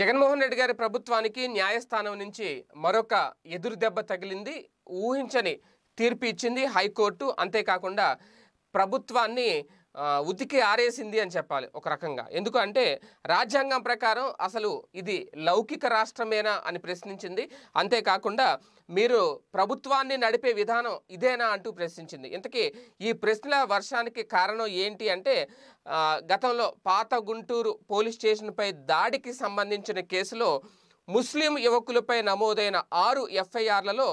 జగన్మోహన్ రెడ్డి గారి ప్రభుత్వానికి న్యాయస్థానం నుంచి మరొక ఎదురు దెబ్బ తగిలింది ఊహించని తీర్పు ఇచ్చింది హైకోర్టు అంతేకాకుండా ప్రభుత్వాన్ని ఉతికి ఆరేసింది అని చెప్పాలి ఒక రకంగా ఎందుకంటే రాజ్యాంగం ప్రకారం అసలు ఇది లౌకిక రాష్ట్రమేనా అని ప్రశ్నించింది అంతేకాకుండా మీరు ప్రభుత్వాన్ని నడిపే విధానం ఇదేనా అంటూ ప్రశ్నించింది ఇంతకీ ఈ ప్రశ్నల వర్షానికి కారణం ఏంటి అంటే గతంలో పాత గుంటూరు పోలీస్ స్టేషన్పై దాడికి సంబంధించిన కేసులో ముస్లిం యువకులపై నమోదైన ఆరు ఎఫ్ఐఆర్లలో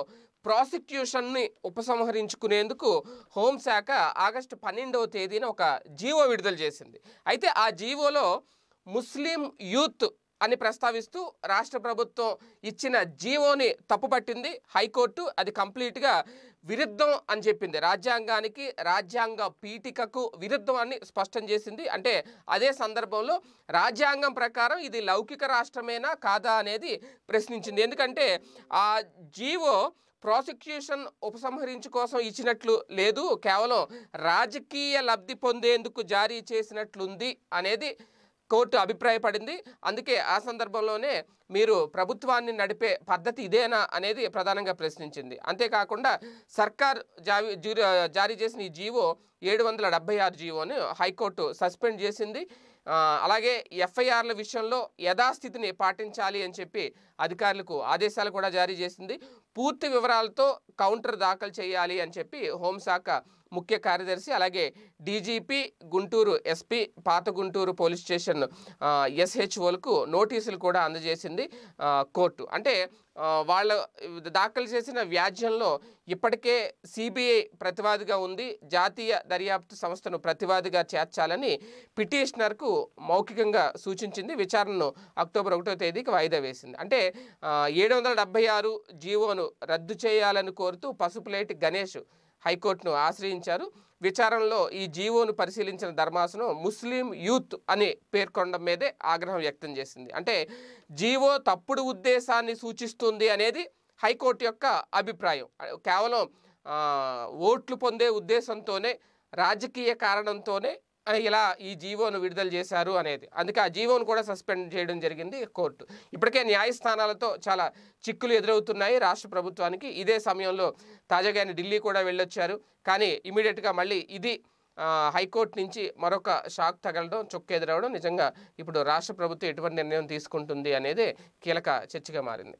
ప్రాసిక్యూషన్ని ఉపసంహరించుకునేందుకు హోంశాఖ ఆగస్టు పన్నెండవ తేదీన ఒక జీవో విడుదల చేసింది అయితే ఆ జీవోలో ముస్లిం యూత్ అని ప్రస్తావిస్తూ రాష్ట్ర ప్రభుత్వం ఇచ్చిన జీవోని తప్పుపట్టింది హైకోర్టు అది కంప్లీట్గా విరుద్ధం అని చెప్పింది రాజ్యాంగానికి రాజ్యాంగ పీఠికకు విరుద్ధం అని స్పష్టం చేసింది అంటే అదే సందర్భంలో రాజ్యాంగం ప్రకారం ఇది లౌకిక రాష్ట్రమేనా కాదా అనేది ప్రశ్నించింది ఎందుకంటే ఆ జీవో ప్రాసిక్యూషన్ ఉపసంహరించు కోసం ఇచ్చినట్లు లేదు కేవలం రాజకీయ లబ్ధి పొందేందుకు జారీ చేసినట్లుంది అనేది కోర్టు అభిప్రాయపడింది అందుకే ఆ సందర్భంలోనే మీరు ప్రభుత్వాన్ని నడిపే పద్ధతి ఇదేనా అనేది ప్రధానంగా ప్రశ్నించింది అంతేకాకుండా సర్కార్ జారీ చేసిన ఈ జీవో ఏడు వందల డెబ్బై ఆరు జీవోను హైకోర్టు సస్పెండ్ చేసింది అలాగే ఎఫ్ఐఆర్ల విషయంలో యథాస్థితిని పాటించాలి అని చెప్పి అధికారులకు ఆదేశాలు కూడా జారీ చేసింది పూర్తి వివరాలతో కౌంటర్ దాఖలు చేయాలి అని చెప్పి హోంశాఖ ముఖ్య కార్యదర్శి అలాగే డీజీపీ గుంటూరు ఎస్పీ పాత గుంటూరు పోలీస్ స్టేషన్ ఎస్హెచ్ఓలకు నోటీసులు కూడా అందజేసింది పేర్కొంది కోర్టు అంటే వాళ్ళ దాఖలు చేసిన వ్యాజ్యంలో ఇప్పటికే సిబిఐ ప్రతివాదిగా ఉంది జాతీయ దర్యాప్తు సంస్థను ప్రతివాదిగా చేర్చాలని పిటిషనర్కు మౌఖికంగా సూచించింది విచారణను అక్టోబర్ ఒకటో తేదీకి వాయిదా వేసింది అంటే ఏడు వందల ఆరు జీవోను రద్దు చేయాలని కోరుతూ పసుపులేటి గణేష్ హైకోర్టును ఆశ్రయించారు విచారణలో ఈ జీవోను పరిశీలించిన ధర్మాసనం ముస్లిం యూత్ అని పేర్కొనడం మీదే ఆగ్రహం వ్యక్తం చేసింది అంటే జీవో తప్పుడు ఉద్దేశాన్ని సూచిస్తుంది అనేది హైకోర్టు యొక్క అభిప్రాయం కేవలం ఓట్లు పొందే ఉద్దేశంతోనే రాజకీయ కారణంతోనే ఇలా ఈ జీవోను విడుదల చేశారు అనేది అందుకే ఆ జీవోను కూడా సస్పెండ్ చేయడం జరిగింది కోర్టు ఇప్పటికే న్యాయస్థానాలతో చాలా చిక్కులు ఎదురవుతున్నాయి రాష్ట్ర ప్రభుత్వానికి ఇదే సమయంలో తాజాగా ఢిల్లీ కూడా వెళ్ళొచ్చారు కానీ ఇమీడియట్గా మళ్ళీ ఇది హైకోర్టు నుంచి మరొక షాక్ తగలడం చొక్కెదురవడం నిజంగా ఇప్పుడు రాష్ట్ర ప్రభుత్వం ఎటువంటి నిర్ణయం తీసుకుంటుంది అనేది కీలక చర్చగా మారింది